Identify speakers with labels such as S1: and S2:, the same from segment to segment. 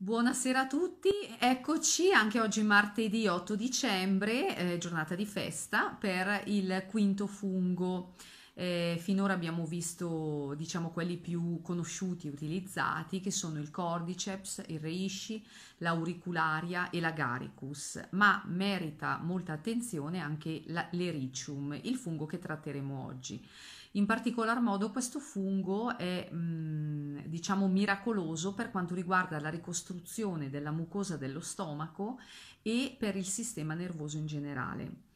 S1: Buonasera a tutti, eccoci anche oggi martedì 8 dicembre, eh, giornata di festa per il quinto fungo. Eh, finora abbiamo visto diciamo quelli più conosciuti e utilizzati che sono il cordyceps, il reishi, l'auricularia e la garicus, ma merita molta attenzione anche la, l'ericium, il fungo che tratteremo oggi. In particolar modo questo fungo è mm, diciamo miracoloso per quanto riguarda la ricostruzione della mucosa dello stomaco e per il sistema nervoso in generale.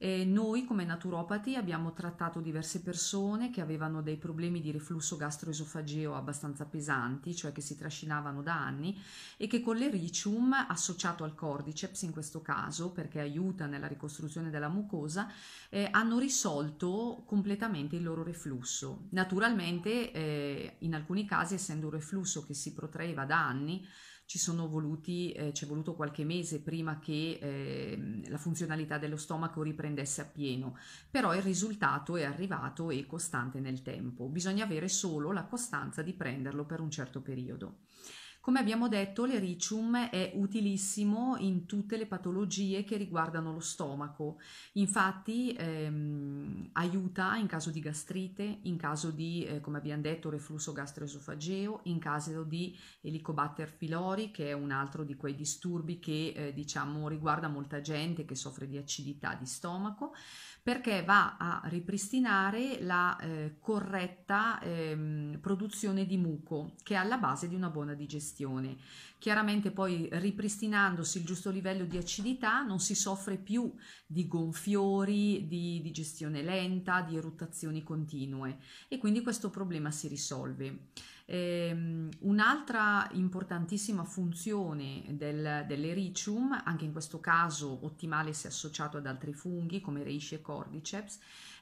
S1: E noi come naturopati abbiamo trattato diverse persone che avevano dei problemi di reflusso gastroesofageo abbastanza pesanti, cioè che si trascinavano da anni e che con l'ericium associato al cordyceps in questo caso, perché aiuta nella ricostruzione della mucosa, eh, hanno risolto completamente il loro reflusso. Naturalmente eh, in alcuni casi essendo un reflusso che si protraeva da anni, ci sono voluti, eh, ci è voluto qualche mese prima che eh, la funzionalità dello stomaco riprendesse appieno, però il risultato è arrivato e costante nel tempo, bisogna avere solo la costanza di prenderlo per un certo periodo. Come abbiamo detto, l'ericium è utilissimo in tutte le patologie che riguardano lo stomaco. Infatti ehm, aiuta in caso di gastrite, in caso di, eh, come abbiamo detto, reflusso gastroesofageo, in caso di Helicobacter pylori, che è un altro di quei disturbi che eh, diciamo riguarda molta gente che soffre di acidità di stomaco, perché va a ripristinare la eh, corretta ehm, produzione di muco che è alla base di una buona digestione. Chiaramente poi ripristinandosi il giusto livello di acidità non si soffre più di gonfiori, di digestione lenta, di eruttazioni continue e quindi questo problema si risolve. Ehm, un'altra importantissima funzione del, dell'ericium, anche in questo caso ottimale se associato ad altri funghi come reishi e cordyceps,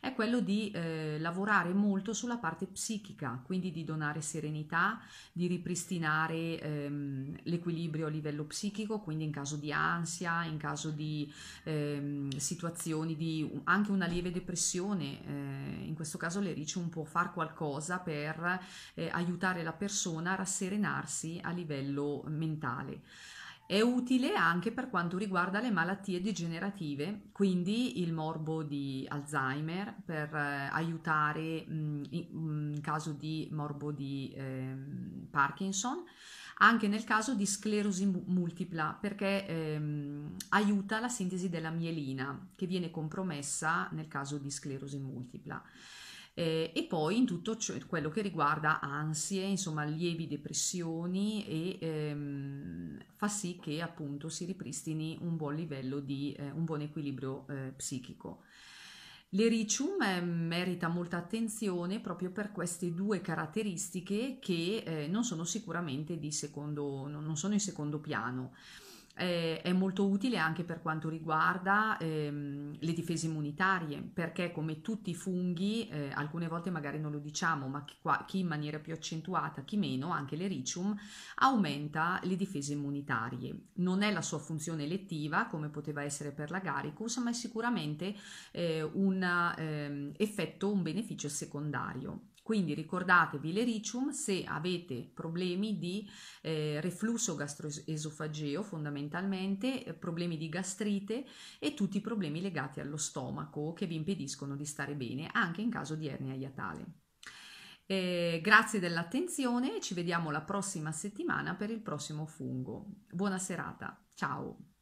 S1: è quello di eh, lavorare molto sulla parte psichica, quindi di donare serenità, di ripristinare ehm, l'equilibrio a livello psichico, quindi in caso di ansia, in caso di ehm, situazioni di anche una lieve depressione, eh, in questo caso l'ericium può far qualcosa per eh, aiutare la persona a rasserenarsi a livello mentale. È utile anche per quanto riguarda le malattie degenerative, quindi il morbo di Alzheimer per eh, aiutare mh, mm, mm, in, caso di morbo di eh, Parkinson, anche nel caso di sclerosi multipla perché ehm, aiuta la sintesi della mielina che viene compromessa nel caso di sclerosi multipla eh, e poi in tutto quello che riguarda ansie, insomma lievi depressioni e ehm, fa sì che appunto si ripristini un buon livello di eh, un buon equilibrio eh, psichico. L'ericium eh, merita molta attenzione proprio per queste due caratteristiche che eh, non sono sicuramente di secondo, non sono in secondo piano eh, è molto utile anche per quanto riguarda ehm, le difese immunitarie, perché come tutti i funghi, eh, alcune volte magari non lo diciamo, ma chi, qua, chi in maniera più accentuata, chi meno, anche l'ericium, aumenta le difese immunitarie. Non è la sua funzione elettiva, come poteva essere per l'agaricus, ma è sicuramente eh, un ehm, effetto, un beneficio secondario. Quindi ricordatevi l'ericium se avete problemi di eh, reflusso gastroesofageo fondamentalmente, eh, problemi di gastrite e tutti i problemi legati allo stomaco che vi impediscono di stare bene anche in caso di ernia iatale. Eh, grazie dell'attenzione, ci vediamo la prossima settimana per il prossimo fungo. Buona serata, ciao!